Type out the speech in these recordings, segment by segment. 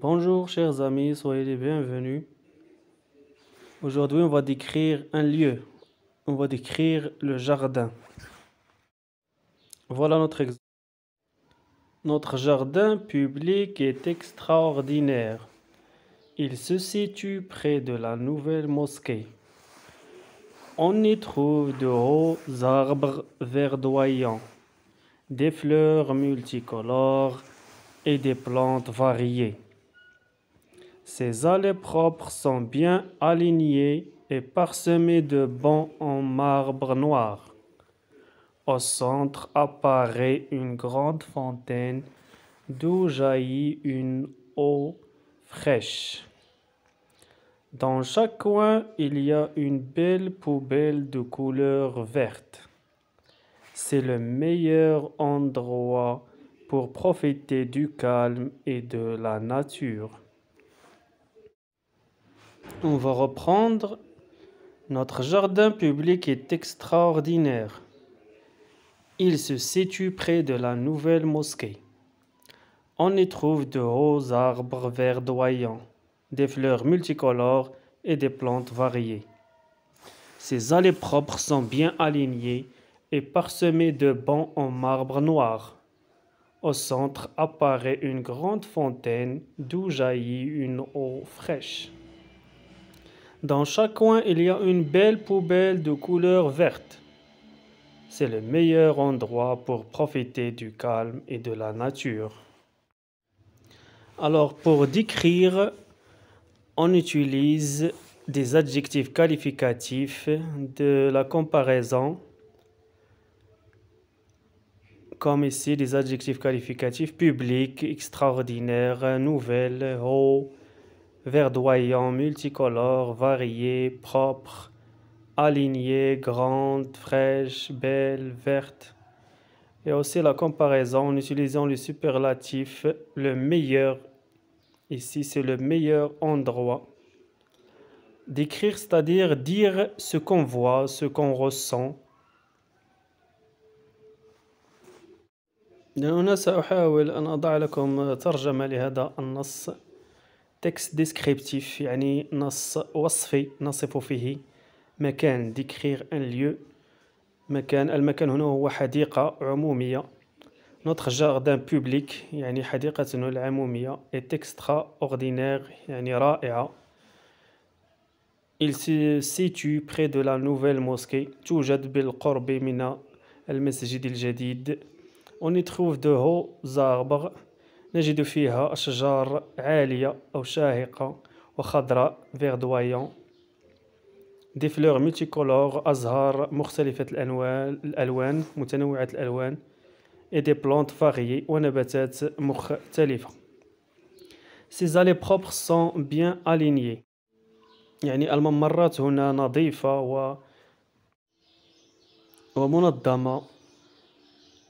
Bonjour chers amis, soyez les bienvenus. Aujourd'hui on va décrire un lieu. On va décrire le jardin. Voilà notre exemple. Notre jardin public est extraordinaire. Il se situe près de la nouvelle mosquée. On y trouve de hauts arbres verdoyants, des fleurs multicolores et des plantes variées. Ses allées propres sont bien alignées et parsemées de bancs en marbre noir. Au centre apparaît une grande fontaine d'où jaillit une eau fraîche. Dans chaque coin, il y a une belle poubelle de couleur verte. C'est le meilleur endroit pour profiter du calme et de la nature. On va reprendre. Notre jardin public est extraordinaire. Il se situe près de la nouvelle mosquée. On y trouve de hauts arbres verdoyants, des fleurs multicolores et des plantes variées. Ses allées propres sont bien alignées et parsemées de bancs en marbre noir. Au centre apparaît une grande fontaine d'où jaillit une eau fraîche. Dans chaque coin, il y a une belle poubelle de couleur verte. C'est le meilleur endroit pour profiter du calme et de la nature. Alors pour décrire, on utilise des adjectifs qualificatifs de la comparaison, comme ici des adjectifs qualificatifs publics, extraordinaires, nouvelles, hauts verdoyant, multicolore, varié, propre, aligné, grande, fraîche, belle, verte. Et aussi la comparaison en utilisant le superlatif, le meilleur. Ici, c'est le meilleur endroit. Décrire, c'est-à-dire dire ce qu'on voit, ce qu'on ressent. تكست ديسكريبتيف يعني نص وصفي نصف فيه مكان ديكريغ ان ليو مكان المكان هنا هو حديقة عمومية نوتخ جاردان بوبليك يعني حديقتنا العمومية اي تكسترا اوردينير يعني رائعة Il se situe près de la nouvelle mosquée توجد بالقرب من المسجد الجديد On y trouve de hauts arbres نجد فيها أشجار عالية أو شاهقة وخضراء فيردوايون دي فلور ميتيكولور أزهار مختلفة الأنوان الألوان متنوعة الألوان et des plantes variées ونباتات مختلفة Ces allées propres sont bien alignées يعني الممرات هنا نظيفة و ومنظمة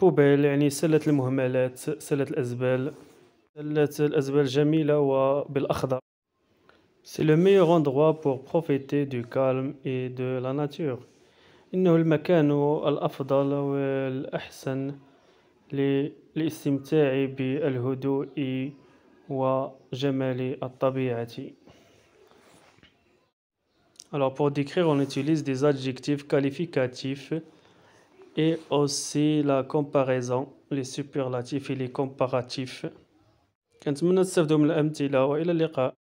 بوبيل يعني سلة المهملات سلة الأزبال سلة الأزبال جميلة وبالأخضر C'est le meilleur endroit pour profiter du calme et de la nature. إنه المكان الأفضل والأحسن للاستمتاع بالهدوء وجمال الطبيعة. Alors pour décrire, on utilise des adjectifs qualificatifs et aussi la comparaison les superlatifs et les comparatifs